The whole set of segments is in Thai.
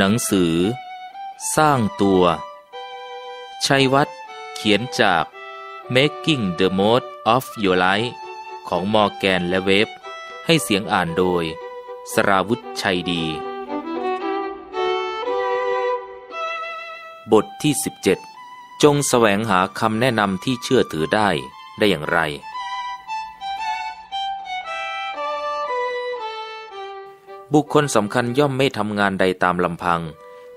หนังสือ สร้างตัว ชัยวัฒน์เขียนจาก Making the Most of Your Life ของมอร์แกนและเวฟให้เสียงอ่านโดย สราวุธชัยดี บทที่ 17 จงแสวงหาคำแนะนำที่เชื่อถือได้ได้อย่างไรบุคคลสำคัญย่อมไม่ทำงานใดตามลำพัง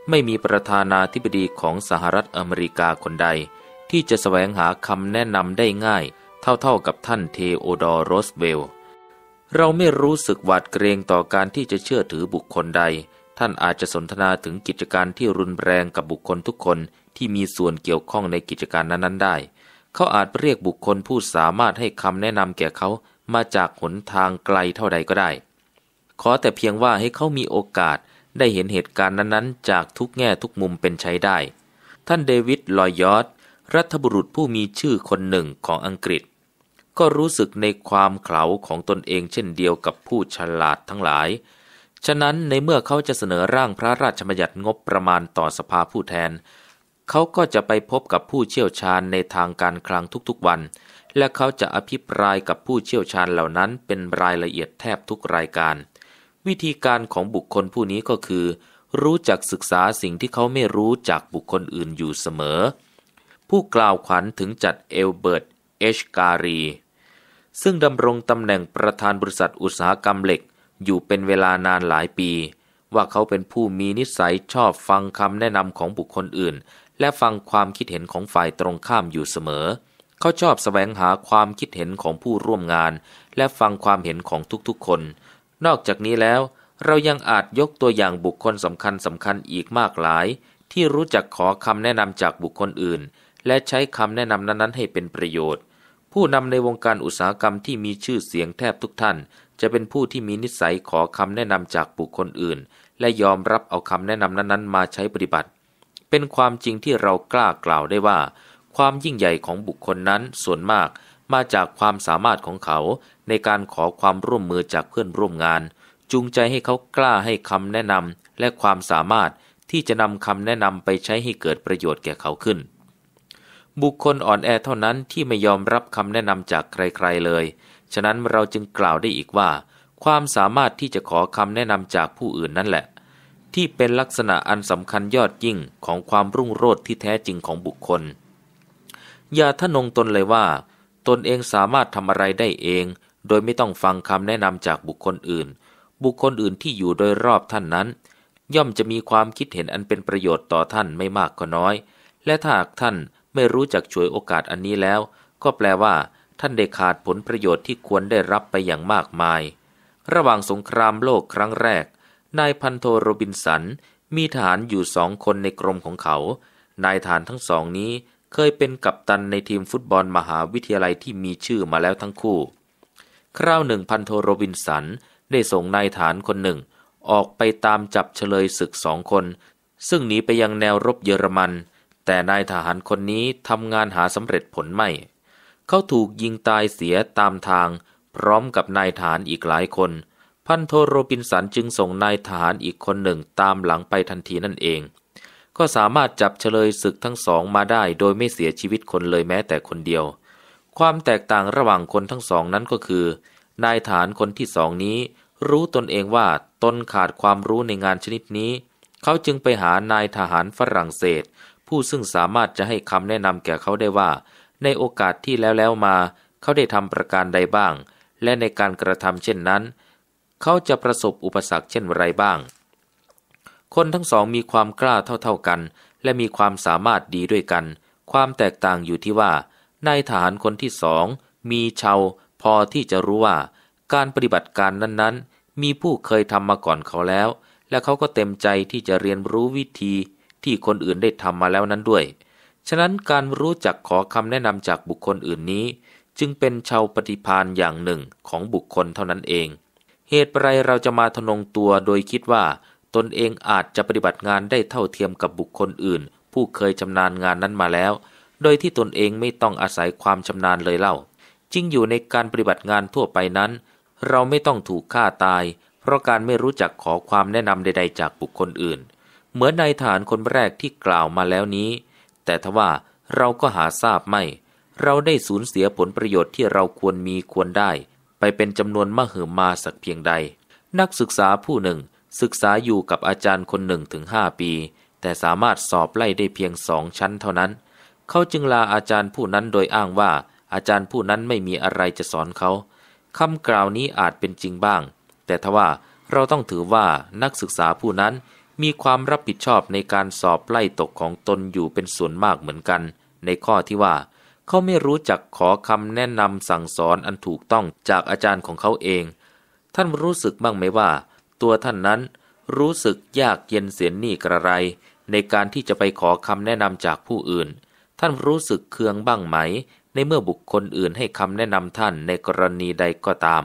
ไม่มีประธานาธิบดีของสหรัฐอเมริกาคนใด ที่จะสแสวงหาคำแนะนำได้ง่าย เท่าๆกับท่านเทโอดอร์โรสเวลเราไม่รู้สึกหวาดเกรงต่อการที่จะเชื่อถือบุคคลใด ท่านอาจจะสนทนาถึงกิจการที่รุนแรงกับบุคคลทุกคนที่มีส่วนเกี่ยวข้องในกิจการนั้น ๆ ได้ เขาอาจเรียกบุคคลผู้สามารถให้คำแนะนำแก่เขา มาจากหนทางไกลเท่าใดก็ได้ขอแต่เพียงว่าให้เขามีโอกาสได้เห็นเหตุการณ์นั้นๆ จากทุกแง่ทุกมุมเป็นใช้ได้ ท่านเดวิดลอยยอดรัฐบุรุษผู้มีชื่อคนหนึ่งของอังกฤษ ก็รู้สึกในความเขลาของตนเองเช่นเดียวกับผู้ฉลาดทั้งหลาย ฉะนั้นในเมื่อเขาจะเสนอร่างพระราชบัญญัติงบประมาณต่อสภาผู้แทน เขาก็จะไปพบกับผู้เชี่ยวชาญในทางการคลังทุกๆวัน และเขาจะอภิปรายกับผู้เชี่ยวชาญเหล่านั้นเป็นรายละเอียดแทบทุกรายการเวิธีการของบุคคลผู้นี้ก็คือ รู้จักศึกษาสิ่งที่เขาไม่รู้จากบุคคลอื่นอยู่เสมอ ผู้กล่าวขวัญถึงจัดเอลเบิร์ตเอชการี ซึ่งดำรงตำแหน่งประธานบริษัทอุตสาหกรรมเหล็กอยู่เป็นเวลานานหลายปี ว่าเขาเป็นผู้มีนิสัยชอบฟังคำแนะนำของบุคคลอื่น และฟังความคิดเห็นของฝ่ายตรงข้ามอยู่เสมอเขาชอบสแสวงหาความคิดเห็นของผู้ร่วมงาน และฟังความเห็นของทุกๆคนนอกจากนี้แล้วเรายังอาจยกตัวอย่างบุคคลสำคัญสำคัญอีกมากหลาย ที่รู้จักขอคำแนะนำจากบุคคลอื่น และใช้คำแนะนำนั้นๆ ให้เป็นประโยชน์ ผู้นำในวงการอุตสาหกรรมที่มีชื่อเสียงแทบทุกท่าน จะเป็นผู้ที่มีนิสัยขอคำแนะนำจากบุคคลอื่น และยอมรับเอาคำแนะนำนั้น ๆ มาใช้ปฏิบัติ เป็นความจริงที่เรากล้ากล่าวได้ว่า ความยิ่งใหญ่ของบุคคลนั้นส่วนมากมาจากความสามารถของเขาในการขอความร่วมมือจากเพื่อนร่วมงาน จูงใจให้เขากล้าให้คำแนะนำและความสามารถที่จะนำคำแนะนำไปใช้ให้เกิดประโยชน์แก่เขาขึ้น บุคคลอ่อนแอเท่านั้นที่ไม่ยอมรับคำแนะนำจากใครๆเลย ฉะนั้นเราจึงกล่าวได้อีกว่า ความสามารถที่จะขอคำแนะนำจากผู้อื่นนั่นแหละ ที่เป็นลักษณะอันสำคัญยอดยิ่งของความรุ่งโรจน์ที่แท้จริงของบุคคล อย่าทะนงตนเลยว่า ตนเองสามารถทำอะไรได้เองโดยไม่ต้องฟังคำแนะนำจากบุคคลอื่น บุคคลอื่นที่อยู่โดยรอบท่านนั้น ย่อมจะมีความคิดเห็นอันเป็นประโยชน์ต่อท่านไม่มากก็น้อย และถ้าหากท่านไม่รู้จักฉวยโอกาสอันนี้แล้วก็แปลว่า ท่านได้ขาดผลประโยชน์ที่ควรได้รับไปอย่างมากมาย ระหว่างสงครามโลกครั้งแรก นายพันโทโรบินสันมีทหารอยู่สองคนในกรมของเขา นายทหารทั้งสองนี้เคยเป็นกัปตันในทีมฟุตบอลมหาวิทยาลัยที่มีชื่อมาแล้วทั้งคู่คราวหนึ่งพันโทโรบินสันได้ส่งนายฐานคนหนึ่ง ออกไปตามจับเฉลยศึกสองคน ซึ่งหนีไปยังแนวรบเยอรมัน แต่นายทหารคนนี้ทำงานหาสำเร็จผลไม่ เขาถูกยิงตายเสียตามทาง พร้อมกับนายฐานอีกหลายคน พันโทโรบินสันจึงส่งนายทหารอีกคนหนึ่งตามหลังไปทันทีนั่นเอง ก็สามารถจับเฉลยศึกทั้งสองมาได้โดยไม่เสียชีวิตคนเลยแม้แต่คนเดียวความแตกต่างระหว่างคนทั้งสองนั้นก็คือ นายฐานคนที่สองนี้ รู้ตนเองว่าตนขาดความรู้ในงานชนิดนี้ เขาจึงไปหานายทหารฝรั่งเศส ผู้ซึ่งสามารถจะให้คำแนะนำแก่เขาได้ว่า ในโอกาสที่แล้วแล้วมา เขาได้ทำประการใดบ้าง และในการกระทำเช่นนั้น เขาจะประสบอุปสรรคเช่นไรบ้าง คนทั้งสองมีความกล้าเท่าๆกัน และมีความสามารถดีด้วยกัน ความแตกต่างอยู่ที่ว่านายทหารคนที่สองมีชาวพอที่จะรู้ว่า การปฏิบัติการนั้น ๆ มีผู้เคยทำมาก่อนเขาแล้ว และเขาก็เต็มใจที่จะเรียนรู้วิธี ที่คนอื่นได้ทำมาแล้วนั้นด้วยฉะนั้นการรู้จักขอคำแนะนำจากบุคคลอื่นนี้ จึงเป็นชาวปฏิพานอย่างหนึ่งของบุคคลเท่านั้นเอง เหตุไรเราจะมาทนงตัวโดยคิดว่าตนเองอาจจะปฏิบัติงานได้เท่าเทียมกับบุคคลอื่น ผู้เคยชำนาญงานนั้นมาแล้วโดยที่ตนเองไม่ต้องอาศัยความชำนาญเลยเล่า จริงอยู่ในการปฏิบัติงานทั่วไปนั้น เราไม่ต้องถูกฆ่าตายเพราะการไม่รู้จักขอความแนะนำใดๆจากบุคคลอื่น เหมือนนายฐานคนแรกที่กล่าวมาแล้วนี้ แต่ทว่าเราก็หาทราบไม่ เราได้สูญเสียผลประโยชน์ที่เราควรมีควรได้ ไปเป็นจำนวนมหึมาสักเพียงใด นักศึกษาผู้หนึ่งศึกษาอยู่กับอาจารย์คนหนึ่งถึงห้าปี แต่สามารถสอบไล่ได้เพียงสองชั้นเท่านั้นเขาจึงลาอาจารย์ผู้นั้นโดยอ้างว่าอาจารย์ผู้นั้นไม่มีอะไรจะสอนเขา คำกล่าวนี้อาจเป็นจริงบ้าง แต่ทว่าเราต้องถือว่านักศึกษาผู้นั้นมีความรับผิดชอบในการสอบไล่ตกของตนอยู่เป็นส่วนมากเหมือนกัน ในข้อที่ว่า เขาไม่รู้จักขอคำแนะนำสั่งสอนอันถูกต้องจากอาจารย์ของเขาเอง ท่านรู้สึกบ้างไหมว่า ตัวท่านนั้น รู้สึกยากเย็นเสียนหนี้กระไร ในการที่จะไปขอคำแนะนำจากผู้อื่นท่านรู้สึกเคืองบ้างไหม ในเมื่อบุคคลอื่นให้คำแนะนำท่านในกรณีใดก็ตาม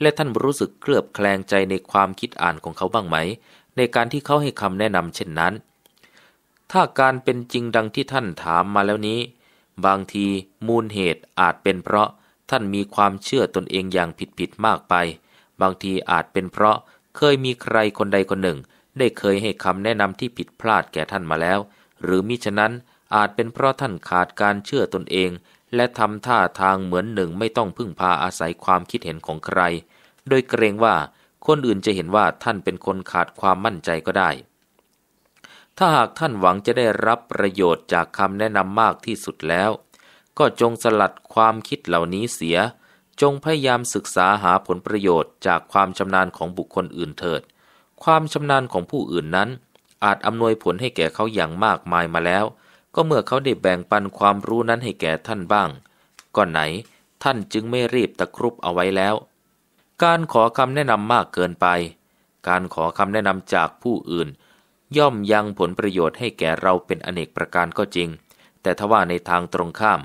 และท่านรู้สึกเคลือบแคลงใจในความคิดอ่านของเขาบ้างไหม ในการที่เขาให้คำแนะนำเช่นนั้น ถ้าการเป็นจริงดังที่ท่านถามมาแล้วนี้ บางทีมูลเหตุอาจเป็นเพราะ ท่านมีความเชื่อตนเองอย่างผิด ๆ มากไป บางทีอาจเป็นเพราะเคยมีใครคนใดคนหนึ่ง ได้เคยให้คำแนะนำที่ผิดพลาดแก่ท่านมาแล้ว หรือมิฉะนั้นอาจเป็นเพราะท่านขาดการเชื่อตนเอง และทำท่าทางเหมือนหนึ่งไม่ต้องพึ่งพาอาศัยความคิดเห็นของใคร โดยเกรงว่าคนอื่นจะเห็นว่าท่านเป็นคนขาดความมั่นใจก็ได้ ถ้าหากท่านหวังจะได้รับประโยชน์จากคำแนะนำมากที่สุดแล้ว ก็จงสลัดความคิดเหล่านี้เสีย จงพยายามศึกษาหาผลประโยชน์ จากความชำนาญของบุคคลอื่นเถิด ความชำนาญของผู้อื่นนั้น อาจอำนวยผลให้แก่เขาอย่างมากมายมาแล้วก็เมื่อเขาได้แบ่งปันความรู้นั้นให้แก่ท่านบ้าง ก่อนไหนท่านจึงไม่รีบตะครุบเอาไว้แล้ว การขอคำแนะนำมากเกินไป การขอคำแนะนำจากผู้อื่น ย่อมยังผลประโยชน์ให้แก่เราเป็นอเนกประการก็จริง แต่ทว่าในทางตรงข้าม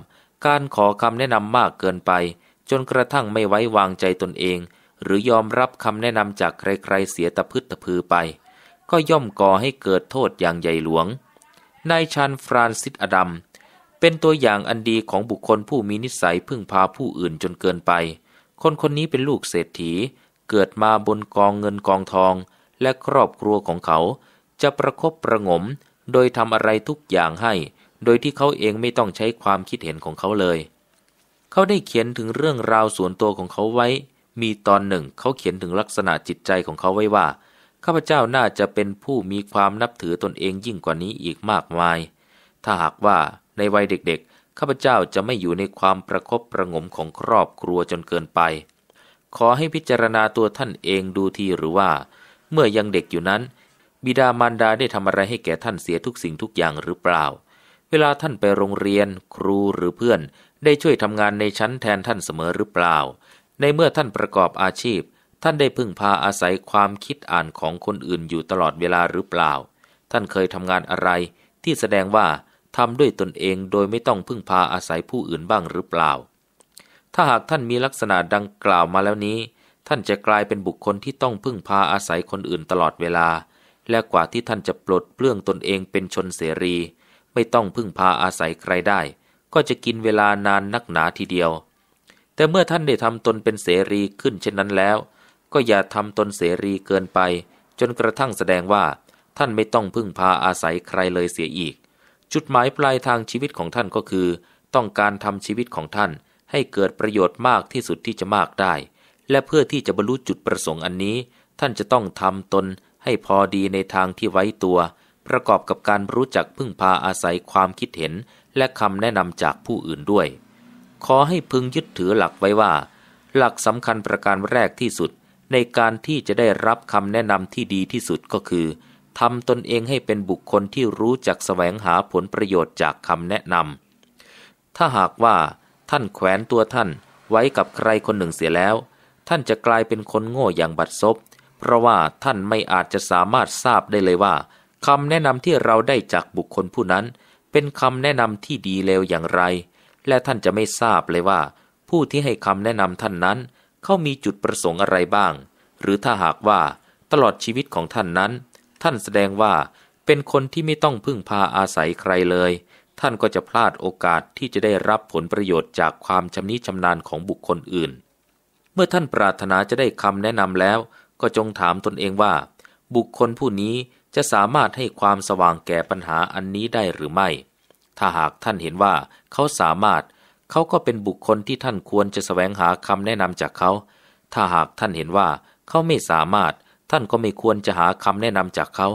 การขอคำแนะนำมากเกินไป จนกระทั่งไม่ไว้วางใจตนเอง หรือยอมรับคำแนะนำจากใครๆเสียตะพืดตะพือไป ก็ย่อมก่อให้เกิดโทษอย่างใหญ่หลวงนายชานฟรานซิสอดัมเป็นตัวอย่างอันดีของบุคคลผู้มีนิสัยพึ่งพาผู้อื่นจนเกินไป คนคนนี้เป็นลูกเศรษฐี เกิดมาบนกองเงินกองทองและครอบครัวของเขา จะประครบประงม โดยทำอะไรทุกอย่างให้ โดยที่เขาเองไม่ต้องใช้ความคิดเห็นของเขาเลย เขาได้เขียนถึงเรื่องราวส่วนตัวของเขาไว้ มีตอนหนึ่งเขาเขียนถึงลักษณะจิตใจของเขาไว้ว่าข้าพเจ้าน่าจะเป็นผู้มีความนับถือตนเองยิ่งกว่านี้อีกมากมาย ถ้าหากว่าในวัยเด็กๆข้าพเจ้าจะไม่อยู่ในความประครบประงมของครอบครัวจนเกินไป ขอให้พิจารณาตัวท่านเองดูทีหรือว่า เมื่อยังเด็กอยู่นั้น บิดามารดาได้ทำอะไรให้แก่ท่านเสียทุกสิ่งทุกอย่างหรือเปล่า เวลาท่านไปโรงเรียน ครูหรือเพื่อน ได้ช่วยทำงานในชั้นแทนท่านเสมอหรือเปล่า ในเมื่อท่านประกอบอาชีพท่านได้พึ่งพาอาศัยความคิดอ่านของคนอื่นอยู่ตลอดเวลาหรือเปล่า ท่านเคยทำงานอะไรที่แสดงว่าทำด้วยตนเองโดยไม่ต้องพึ่งพาอาศัยผู้อื่นบ้างหรือเปล่า ถ้าหากท่านมีลักษณะดังกล่าวมาแล้วนี้ ท่านจะกลายเป็นบุคคลที่ต้องพึ่งพาอาศัยคนอื่นตลอดเวลา และกว่าที่ท่านจะปลดเปลื้องตนเองเป็นชนเสรี ไม่ต้องพึ่งพาอาศัยใครได้ ก็จะกินเวลานานนักหนาทีเดียว แต่เมื่อท่านได้ทำตนเป็นเสรีขึ้นเช่นนั้นแล้วก็อย่าทำตนเสรีเกินไป จนกระทั่งแสดงว่า ท่านไม่ต้องพึ่งพาอาศัยใครเลยเสียอีก จุดหมายปลายทางชีวิตของท่านก็คือ ต้องการทำชีวิตของท่าน ให้เกิดประโยชน์มากที่สุดที่จะมากได้ และเพื่อที่จะบรรลุจุดประสงค์อันนี้ ท่านจะต้องทำตนให้พอดีในทางที่ไว้ตัว ประกอบกับการรู้จักพึ่งพาอาศัยความคิดเห็น และคำแนะนำจากผู้อื่นด้วย ขอให้พึงยึดถือหลักไว้ว่า หลักสำคัญประการแรกที่สุดในการที่จะได้รับคำแนะนำที่ดีที่สุดก็คือ ทำตนเองให้เป็นบุคคลที่รู้จักแสวงหาผลประโยชน์จากคำแนะนำ ถ้าหากว่าท่านแขวนตัวท่านไว้กับใครคนหนึ่งเสียแล้ว ท่านจะกลายเป็นคนโง่อย่างบัดซบ เพราะว่าท่านไม่อาจจะสามารถทราบได้เลยว่า คำแนะนำที่เราได้จากบุคคลผู้นั้น เป็นคำแนะนำที่ดีเลวอย่างไร และท่านจะไม่ทราบเลยว่า ผู้ที่ให้คำแนะนำท่านนั้นเขา มีจุดประสงค์อะไรบ้าง หรือถ้าหากว่า ตลอดชีวิตของท่านนั้น ท่านแสดงว่า เป็นคนที่ไม่ต้องพึ่งพาอาศัยใครเลย ท่านก็จะพลาดโอกาสที่จะได้รับผลประโยชน์ จากความชำนิชำนาญของบุคคลอื่น เมื่อท่านปรารถนาจะได้คำแนะนำแล้ว ก็จงถามตนเองว่า บุคคลผู้นี้ จะสามารถให้ความสว่างแก่ปัญหา อันนี้ ได้ หรือ ไม่ ถ้า หาก ท่าน เห็น ว่า เขา สามารถเขาก็เป็นบุคคลที่ท่านควรจะสแสวงหาคำแนะนำจากเขา ถ้าหากท่านเห็นว่าเขาไม่สามารถ ท่านก็ไม่ควรจะหาคำแนะนำจากเขา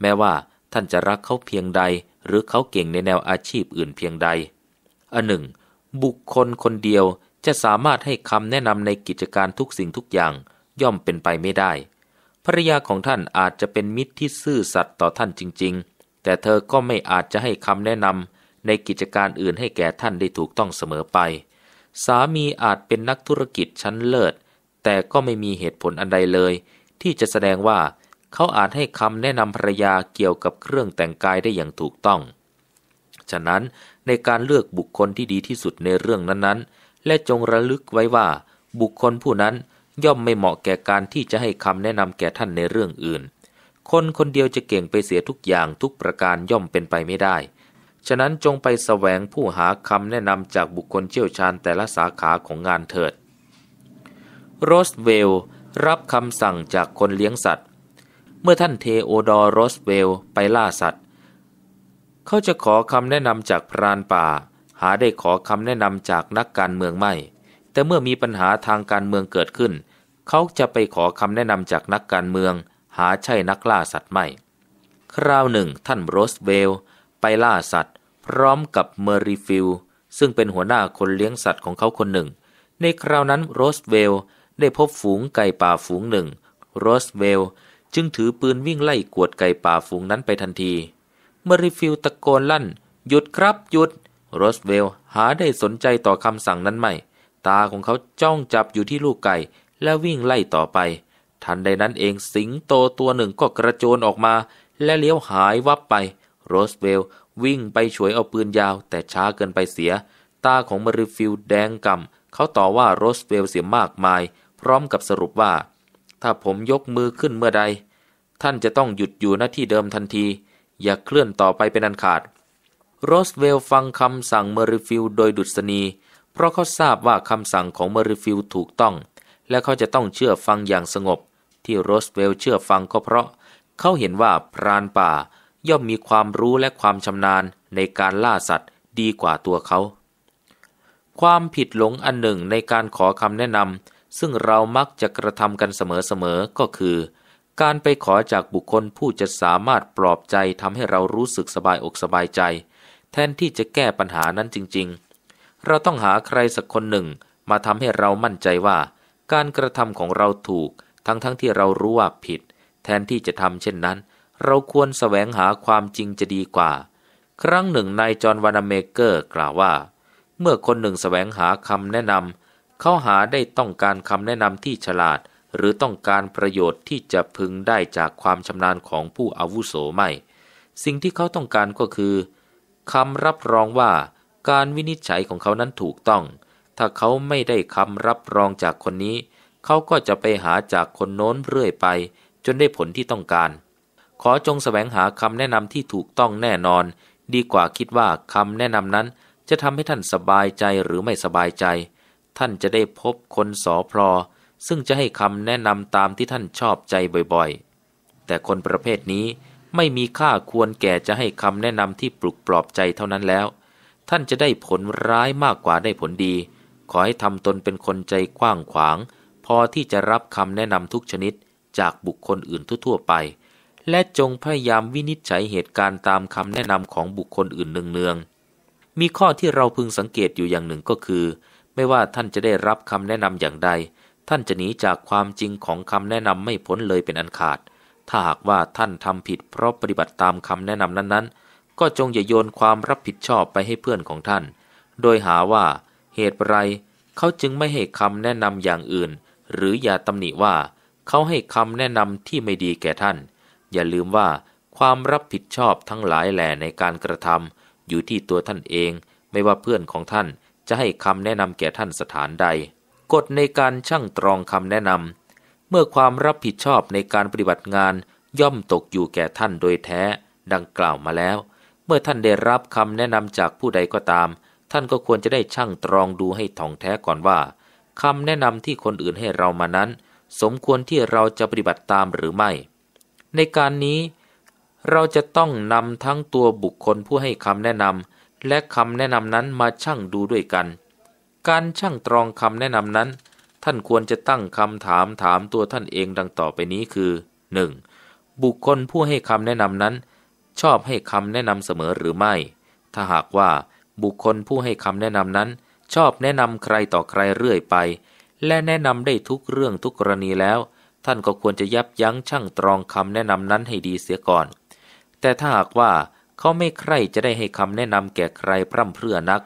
แม้ว่า ท่านจะรักเขาเพียงใดหรือเขาเก่งในแนวอาชีพอื่นเพียงใด อันหนึ่ง บุคคลคนเดียวจะสามารถให้คำแนะนำในกิจการทุกสิ่งทุกอย่างย่อมเป็นไปไม่ได้ ภรรยาของท่านอาจจะเป็นมิตรที่ซื่อสัตย์ต่อท่านจริง ๆ แต่เธอก็ไม่อาจจะให้คำแนะนำในกิจการอื่นให้แก่ท่านได้ถูกต้องเสมอไป สามีอาจเป็นนักธุรกิจชั้นเลิศ แต่ก็ไม่มีเหตุผลอันใดเลยที่จะแสดงว่าเขาอาจให้คำแนะนำภรรยาเกี่ยวกับเครื่องแต่งกายได้อย่างถูกต้อง ฉะนั้นในการเลือกบุคคลที่ดีที่สุดในเรื่องนั้นๆ และจงระลึกไว้ว่า บุคคลผู้นั้นย่อมไม่เหมาะแก่การที่จะให้คำแนะนำแก่ท่านในเรื่องอื่น คนคนเดียวจะเก่งไปเสียทุกอย่างทุกประการย่อมเป็นไปไม่ได้ฉะนั้นจงไปแสวงผู้หาคำแนะนำจากบุคคลเชี่ยวชาญแต่ละสาขาของงานเถิดโรสเวลรับคำสั่งจากคนเลี้ยงสัตว์ เมื่อท่านเทโอดอร์โรสเวลไปล่าสัตว์ เขาจะขอคำแนะนำจากพรานป่า หาได้ขอคำแนะนำจากนักการเมืองไม่แต่เมื่อมีปัญหาทางการเมืองเกิดขึ้น เขาจะไปขอคำแนะนำจากนักการเมือง หาใช่นักล่าสัตว์ไม่คราวหนึ่งท่านโรสเวลล์ไปล่าสัตว์ พร้อมกับเมอริฟิลซึ่งเป็นหัวหน้าคนเลี้ยงสัตว์ของเขาคนหนึ่ง ในคราวนั้นโรสเวลได้พบฝูงไก่ป่าฝูงหนึ่งโรสเวลจึงถือปืนวิ่งไล่กวดไก่ป่าฝูงนั้นไปทันทีเมอริฟิลตะโกนลั่น หยุดครับหยุดโรสเวลหาได้สนใจต่อคำสั่งนั้นไม่ ตาของเขาจ้องจับอยู่ที่ลูกไก่ และวิ่งไล่ต่อไป ทันใดนั้นเองสิงโตตัวหนึ่งก็กระโจนออกมา และเลี้ยวหายวับไปโรสเวลวิ่งไปฉวยเอาปืนยาวแต่ช้าเกินไปเสีย ตาของมาริฟิลแดงกำเขาต่อว่าโรสเวลเสียมากมาย พร้อมกับสรุปว่า ถ้าผมยกมือขึ้นเมื่อใด ท่านจะต้องหยุดอยู่หน้าที่เดิมทันที อย่าเคลื่อนต่อไปเป็นอันขาดโรสเวลฟังคำสั่งเมาริฟิลโดยดุษณี เพราะเขาทราบว่าคำสั่งของเมาริฟิลถูกต้อง และเขาจะต้องเชื่อฟังอย่างสงบ ที่โรสเวลเชื่อฟังก็เพราะ เขาเห็นว่าพรานป่าย่อมมีความรู้และความชำนาญในการล่าสัตว์ดีกว่าตัวเขา ความผิดหลงอันหนึ่งในการขอคำแนะนำซึ่งเรามักจะกระทำกันเสมอๆก็คือ การไปขอจากบุคคลผู้จะสามารถปลอบใจทำให้เรารู้สึกสบายอกสบายใจ แทนที่จะแก้ปัญหานั้นจริงๆ เราต้องหาใครสักคนหนึ่ง มาทำให้เรามั่นใจว่า การกระทำของเราถูกทั้งๆทที่เรารู้ว่าผิด แทนที่จะทำเช่นนั้นเราควรแสวงหาความจริงจะดีกว่า ครั้งหนึ่งนายจอห์นวานาเมเกอร์กล่าวว่า เมื่อคนหนึ่งแสวงหาคำแนะนำ เขาหาได้ต้องการคำแนะนำที่ฉลาด หรือต้องการประโยชน์ที่จะพึงได้จากความชำนาญของผู้อาวุโสไม่ สิ่งที่เขาต้องการก็คือคำรับรองว่าการวินิจฉัยของเขานั้นถูกต้อง ถ้าเขาไม่ได้คำรับรองจากคนนี้ เขาก็จะไปหาจากคนโน้นเรื่อยไป จนได้ผลที่ต้องการขอจงแสวงหาคำแนะนำที่ถูกต้องแน่นอน ดีกว่าคิดว่าคำแนะนำนั้นจะทำให้ท่านสบายใจหรือไม่สบายใจ ท่านจะได้พบคนสอพลอซึ่งจะให้คำแนะนำตามที่ท่านชอบใจบ่อยๆ แต่คนประเภทนี้ไม่มีค่าควรแก่จะให้คำแนะนำที่ปลุกปลอบใจเท่านั้นแล้ว ท่านจะได้ผลร้ายมากกว่าได้ผลดี ขอให้ทำตนเป็นคนใจกว้างขวาง พอที่จะรับคำแนะนำทุกชนิดจากบุคคลอื่นทั่วๆไปและจงพยายามวินิจฉัยเหตุการณ์ตามคำแนะนำของบุคคลอื่นเนืองๆ มีข้อที่เราพึงสังเกตอยู่อย่างหนึ่งก็คือ ไม่ว่าท่านจะได้รับคำแนะนำอย่างใด ท่านจะหนีจากความจริงของคำแนะนำไม่พ้นเลยเป็นอันขาด ถ้าหากว่าท่านทำผิดเพราะปฏิบัติตามคำแนะนำนั้น ๆ ก็จงอย่าโยนความรับผิดชอบไปให้เพื่อนของท่าน โดยหาว่า เหตุไรเขาจึงไม่ให้คำแนะนำอย่างอื่น หรืออย่าตำหนิว่า เขาให้คำแนะนำที่ไม่ดีแก่ท่านอย่าลืมว่าความรับผิดชอบทั้งหลายแหล่ในการกระทำอยู่ที่ตัวท่านเอง ไม่ว่าเพื่อนของท่านจะให้คำแนะนำแก่ท่านสถานใดกฎในการช่างตรองคำแนะนำ เมื่อความรับผิดชอบในการปฏิบัติงานย่อมตกอยู่แก่ท่านโดยแท้ ดังกล่าวมาแล้ว เมื่อท่านได้รับคำแนะนำจากผู้ใดก็ตาม ท่านก็ควรจะได้ช่างตรองดูให้ถ่องแท้ก่อนว่าคำแนะนำที่คนอื่นให้เรามานั้น สมควรที่เราจะปฏิบัติตามหรือไม่ในการนี้เราจะต้องนำทั้งตัวบุคคลผู้ให้คำแนะนำและคำแนะนำนั้นมาชั่งดูด้วยกัน การชั่งตรองคำแนะนำนั้น ท่านควรจะตั้งคำถามถามตัวท่านเองดังต่อไปนี้คือ 1. บุคคลผู้ให้คำแนะนำนั้น ชอบให้คำแนะนำเสมอหรือไม่ ถ้าหากว่าบุคคลผู้ให้คำแนะนำนั้นชอบแนะนำใครต่อใครเรื่อยไป และแนะนำได้ทุกเรื่องทุกกรณีแล้วท่านก็ควรจะยับยั้งชั่งตรองคำแนะนำนั้นให้ดีเสียก่อน แต่ถ้าหากว่าเขาไม่ใคร่จะได้ให้คำแนะนำแก่ใครพร่ำเพรื่อนัก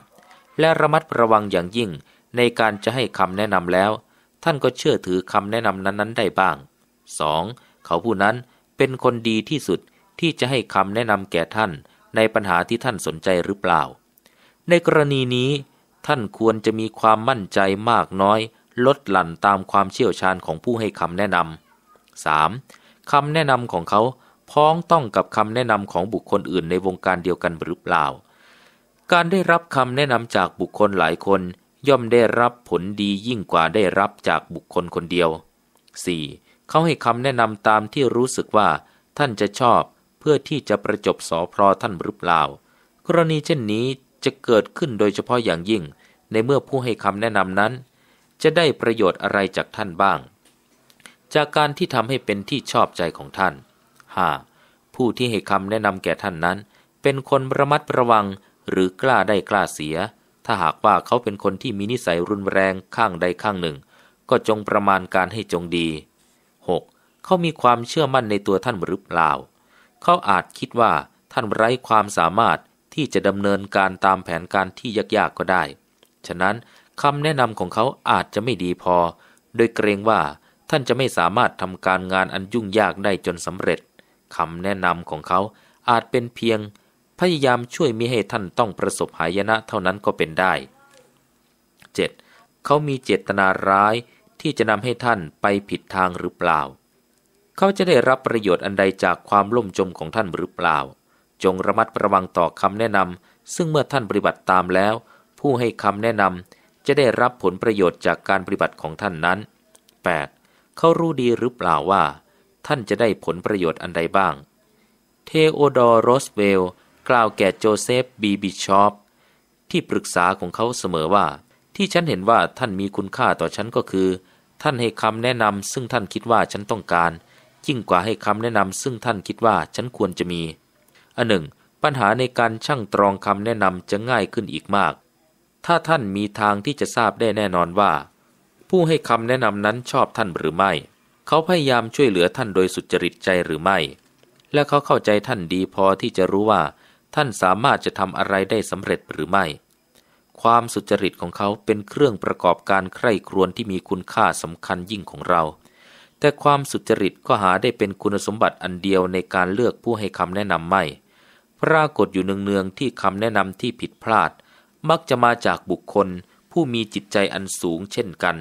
และระมัดระวังอย่างยิ่งในการจะให้คำแนะนำแล้ว ท่านก็เชื่อถือคำแนะนำนั้นๆได้บ้าง 2. เขาผู้นั้นเป็นคนดีที่สุดที่จะให้คำแนะนำแก่ท่าน ในปัญหาที่ท่านสนใจหรือเปล่า ในกรณีนี้ ท่านควรจะมีความมั่นใจมากน้อยลดหลั่นตามความเชี่ยวชาญของผู้ให้คำแนะนำา 3. คำแนะนำของเขา พ้องต้องกับคำแนะนำของบุคคลอื่นในวงการเดียวกันหรือเปล่า การได้รับคำแนะนำจากบุคคลหลายคน ย่อมได้รับผลดียิ่งกว่าได้รับจากบุคคลคนเดียว 4. เขาให้คำแนะนำตามที่รู้สึกว่าท่านจะชอบเพื่อที่จะประจบสอพลอท่านหรือเปล่า กรณีเช่นนี้จะเกิดขึ้นโดยเฉพาะอย่างยิ่ง ในเมื่อผู้ให้คำแนะนำนั้นจะได้ประโยชน์อะไรจากท่านบ้าง จากการที่ทำให้เป็นที่ชอบใจของท่าน 5. ผู้ที่ให้คำแนะนำแก่ท่านนั้น เป็นคนระมัดระวังหรือกล้าได้กล้าเสีย ถ้าหากว่าเขาเป็นคนที่มีนิสัยรุนแรงข้างใดข้างหนึ่ง ก็จงประมาณการให้จงดี 6. เขามีความเชื่อมั่นในตัวท่านหรือเปล่าเขาอาจคิดว่าท่านไร้ความสามารถที่จะดำเนินการตามแผนการที่ยากๆก็ได้ ฉะนั้นคำแนะนำของเขาอาจจะไม่ดีพอ โดยเกรงว่าท่านจะไม่สามารถทำการงานอันยุ่งยากได้จนสำเร็จคำแนะนำของเขาอาจเป็นเพียง พยายามช่วยมิให้ท่านต้องประสบหายนะเท่านั้นก็เป็นได้ 7. เขามีเจตนาร้ายที่จะนำให้ท่านไปผิดทางหรือเปล่า เขาจะได้รับประโยชน์อันใดจากความล่มจมของท่านหรือเปล่า จงระมัดระวังต่อคำแนะนำซึ่งเมื่อท่านปฏิบัติตามแล้ว ผู้ให้คำแนะนำจะได้รับผลประโยชน์จากการปฏิบัติของท่านนั้น 8. เขารู้ดีหรือเปล่าว่า ท่านจะได้ผลประโยชน์อันใดบ้าง เทโอดอร์โรสเวล กล่าวแก่โจเซฟ บีบิชอปที่ปรึกษาของเขาเสมอว่า ที่ฉันเห็นว่าท่านมีคุณค่าต่อฉันก็คือ ท่านให้คำแนะนำซึ่งท่านคิดว่าฉันต้องการยิ่งกว่าให้คำแนะนำซึ่งท่านคิดว่าฉันควรจะมี อันหนึ่งปัญหาในการช่างตรองคำแนะนำจะง่ายขึ้นอีกมากถ้าท่านมีทางที่จะทราบได้แน่นอนว่า ผู้ให้คำแนะนำนั้นชอบท่านหรือไม่ เขาพยายามช่วยเหลือท่านโดยสุจริตใจหรือไม่ และเขาเข้าใจท่านดีพอที่จะรู้ว่าท่านสามารถจะทำอะไรได้สำเร็จหรือไม่ ความสุจริตของเขาเป็นเครื่องประกอบการใคร่ครวญที่มีคุณค่าสำคัญยิ่งของเรา แต่ความสุจริตก็หาได้เป็นคุณสมบัติอันเดียวในการเลือกผู้ให้คำแนะนำไม่ ปรากฏอยู่เนืองๆที่คำแนะนำที่ผิดพลาดมักจะมาจากบุคคลผู้มีจิตใจอันสูงเช่นกัน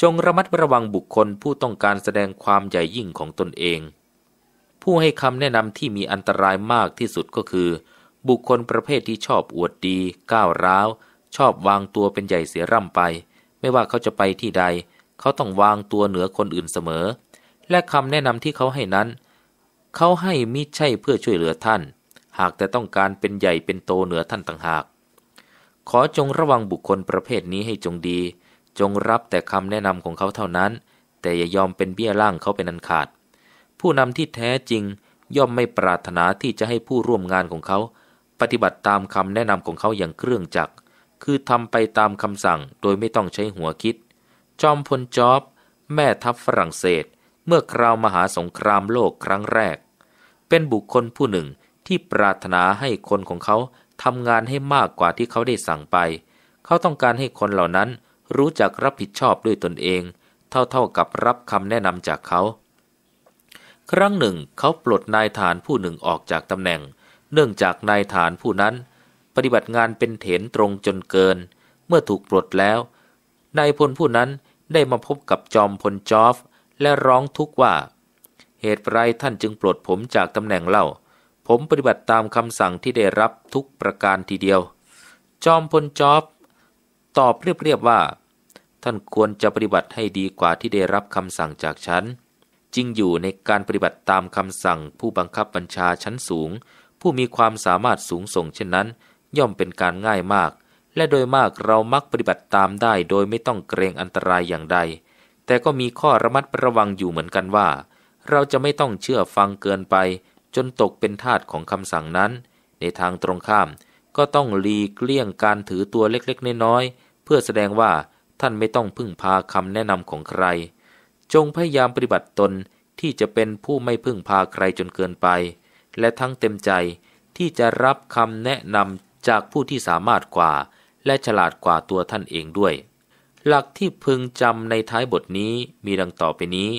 จงระมัดระวังบุคคลผู้ต้องการแสดงความใหญ่ยิ่งของตนเอง ผู้ให้คำแนะนำที่มีอันตรายมากที่สุดก็คือ บุคคลประเภทที่ชอบอวดดีก้าวร้าวชอบวางตัวเป็นใหญ่เสียร่ำไป ไม่ว่าเขาจะไปที่ใด เขาต้องวางตัวเหนือคนอื่นเสมอ และคำแนะนำที่เขาให้นั้น เขาให้มิใช่เพื่อช่วยเหลือท่าน หากแต่ต้องการเป็นใหญ่เป็นโตเหนือท่านต่างหากขอจงระวังบุคคลประเภทนี้ให้จงดี จงรับแต่คำแนะนำของเขาเท่านั้น แต่อย่ายอมเป็นเบี้ยล่างเขาเป็นอันขาด ผู้นำที่แท้จริงย่อมไม่ปรารถนาที่จะให้ผู้ร่วมงานของเขา ปฏิบัติตามคำแนะนำของเขาอย่างเครื่องจักรคือทำไปตามคำสั่งโดยไม่ต้องใช้หัวคิด จอมพลจอบ แม่ทัพฝรั่งเศส เมื่อคราวมหาสงครามโลกครั้งแรก เป็นบุคคลผู้หนึ่งที่ปรารถนาให้คนของเขาทำงานให้มากกว่าที่เขาได้สั่งไป เขาต้องการให้คนเหล่านั้น รู้จักรับผิดชอบด้วยตนเอง เท่าเท่ากับรับคำแนะนำจากเขา ครั้งหนึ่ง เขาปลดนายฐานผู้หนึ่งออกจากตำแหน่ง เนื่องจากนายฐานผู้นั้น ปฏิบัติงานเป็นเถนตรงจนเกิน เมื่อถูกปลดแล้ว นายพลผู้นั้นได้มาพบกับจอมพลจอฟและร้องทุกข์ว่า เหตุไรท่านจึงปลดผมจากตำแหน่งเล่าผมปฏิบัติตามคำสั่งที่ได้รับทุกประการทีเดียว จอมพลจอบ ตอบเรียบๆว่า ท่านควรจะปฏิบัติให้ดีกว่าที่ได้รับคำสั่งจากฉัน จริงอยู่ในการปฏิบัติตามคำสั่ง ผู้บังคับบัญชาชั้นสูง ผู้มีความสามารถสูงส่งเช่นนั้นย่อมเป็นการง่ายมาก และโดยมากเรามักปฏิบัติตามได้โดยไม่ต้องเกรงอันตรายอย่างใด แต่ก็มีข้อระมัดระวังอยู่เหมือนกันว่า เราจะไม่ต้องเชื่อฟังเกินไปจนตกเป็นทาสของคำสั่งนั้น ในทางตรงข้าม ก็ต้องลีกเลี่ยงการถือตัวเล็กๆน้อยๆเพื่อแสดงว่าท่านไม่ต้องพึ่งพาคำแนะนำของใคร จงพยายามปฏิบัติตนที่จะเป็นผู้ไม่พึ่งพาใครจนเกินไป และทั้งเต็มใจที่จะรับคำแนะนำจากผู้ที่สามารถกว่า และฉลาดกว่าตัวท่านเองด้วย หลักที่พึงจำในท้ายบทนี้มีดังต่อไปนี้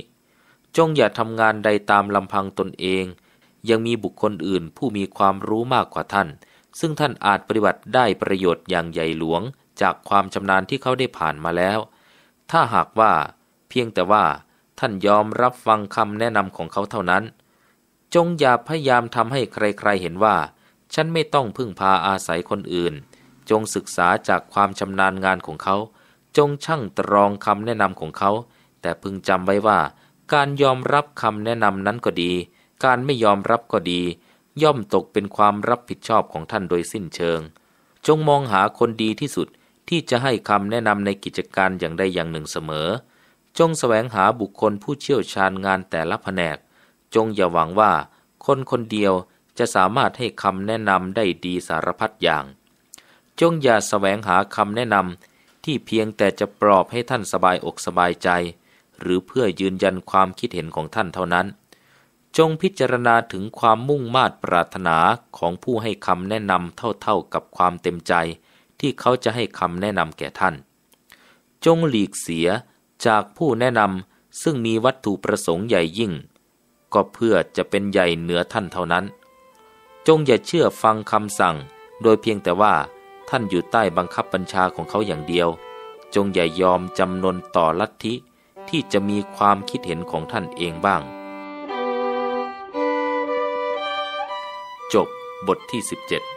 จงอย่าทำงานใดตามลำพังตนเองยังมีบุคคลอื่นผู้มีความรู้มากกว่าท่าน ซึ่งท่านอาจปฏิบัติได้ประโยชน์อย่างใหญ่หลวงจากความชำนาญที่เขาได้ผ่านมาแล้ว ถ้าหากว่า เพียงแต่ว่า ท่านยอมรับฟังคำแนะนำของเขาเท่านั้น จงอย่าพยายามทำให้ใครๆ เห็นว่า ฉันไม่ต้องพึ่งพาอาศัยคนอื่น จงศึกษาจากความชำนาญงานของเขา จงช่างตรองคำแนะนำของเขา แต่พึงจำไว้ว่า การยอมรับคำแนะนำนั้นก็ดีการไม่ยอมรับก็ดี ย่อมตกเป็นความรับผิดชอบของท่านโดยสิ้นเชิง จงมองหาคนดีที่สุดที่จะให้คำแนะนำในกิจการอย่างใดอย่างหนึ่งเสมอ จงสแสวงหาบุคคลผู้เชี่ยวชาญงานแต่ละแผนก จงอย่าหวังว่าคนคนเดียวจะสามารถให้คำแนะนำได้ดีสารพัดอย่าง จงอย่าสแสวงหาคำแนะนำที่เพียงแต่จะปลอบให้ท่านสบายอกสบายใจ หรือเพื่อยืนยันความคิดเห็นของท่านเท่านั้นจงพิจารณาถึงความมุ่งมา่ปรารถนาของผู้ให้คำแนะนำเท่าๆกับความเต็มใจ ที่เขาจะให้คำแนะนำแก่ท่าน จงหลีกเสียจากผู้แนะนำซึ่งมีวัตถุประสงค์ใหญ่ยิ่ง ก็เพื่อจะเป็นใหญ่เหนือท่านเท่านั้น จงอย่าเชื่อฟังคำสั่งโดยเพียงแต่ว่าท่านอยู่ใต้บังคับบัญชาของเขาอย่างเดียว จงอย่ายอมจำนนต่อลัทธิที่จะมีความคิดเห็นของท่านเองบ้างบทที่17